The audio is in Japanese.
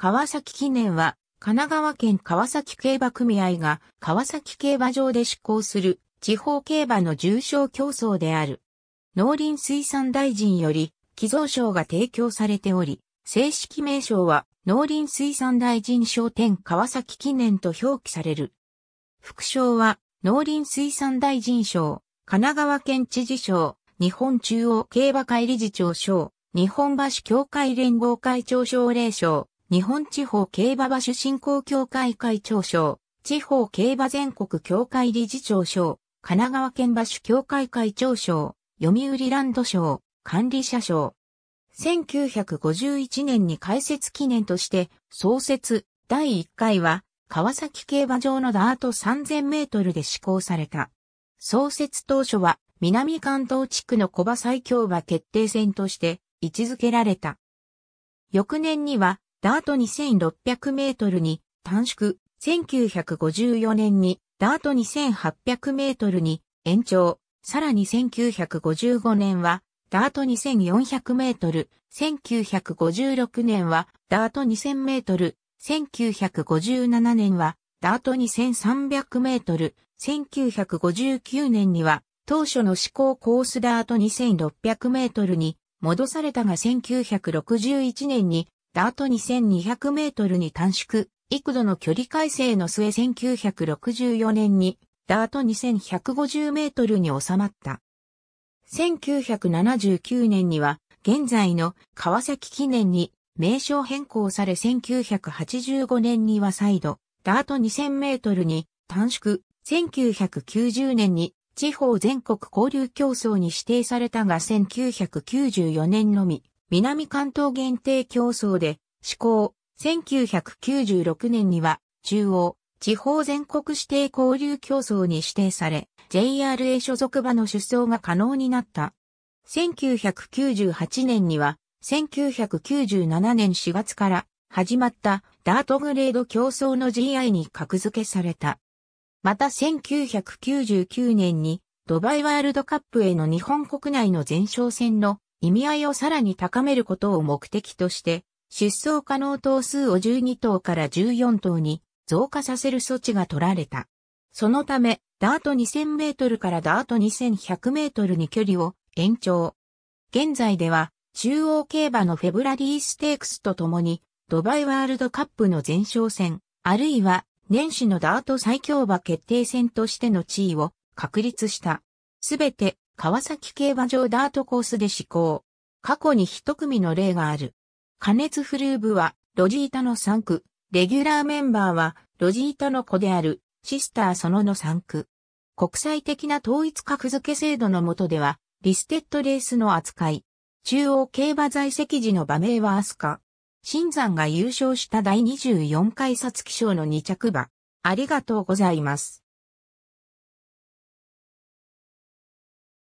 川崎記念は、神奈川県川崎競馬組合が川崎競馬場で執行する地方競馬の重賞競争である。農林水産大臣より寄贈賞が提供されており、正式名称は農林水産大臣賞典川崎記念と表記される。副賞は農林水産大臣賞、神奈川県知事賞、日本中央競馬会理事長賞、日本橋協会連合会長奨励賞、日本地方競馬場主振興協会会長賞、地方競馬全国協会理事長賞、神奈川県馬主協会会長賞、読売ランド賞、管理者賞。1951年に開設記念として創設第1回は川崎競馬場のダート3000メートルで施行された。創設当初は南関東地区の小馬最強馬決定戦として位置づけられた。翌年にはダート2600メートルに短縮、1954年にダート2800メートルに延長、さらに1955年はダート2400メートル、1956年はダート2000メートル、1957年はダート2300メートル、1959年には当初の試行コースダート2600メートルに戻されたが1961年にダート2200メートルに短縮、幾度の距離改正の末1964年にダート2150メートルに収まった。1979年には現在の川崎記念に名称変更され1985年には再度ダート2000メートルに短縮、1990年に地方全国交流競争に指定されたが1994年のみ南関東限定競争で施行、1996年には中央、地方全国指定交流競争に指定され、JRA 所属場の出走が可能になった。1998年には、1997年4月から始まったダートグレード競争の GI に格付けされた。また1999年にドバイワールドカップへの日本国内の前哨戦の意味合いをさらに高めることを目的として、出走可能頭数を12頭から14頭に増加させる措置が取られた。そのため、ダート2000メートルからダート2100メートルに距離を延長。現在では、中央競馬のフェブラリーステークスとともに、ドバイワールドカップの前哨戦、あるいは年始のダート最強馬決定戦としての地位を確立した。すべて川崎競馬場ダートコースで試行。過去に一組の例がある。加熱フルーブは、ロジータの3区、レギュラーメンバーは、ロジータの子である、シスターそのの3区。国際的な統一格付け制度の下では、リステッドレースの扱い。中央競馬在籍時の場名はアスカ。新山が優勝した第24回皐月賞の2着馬。ありがとうございます。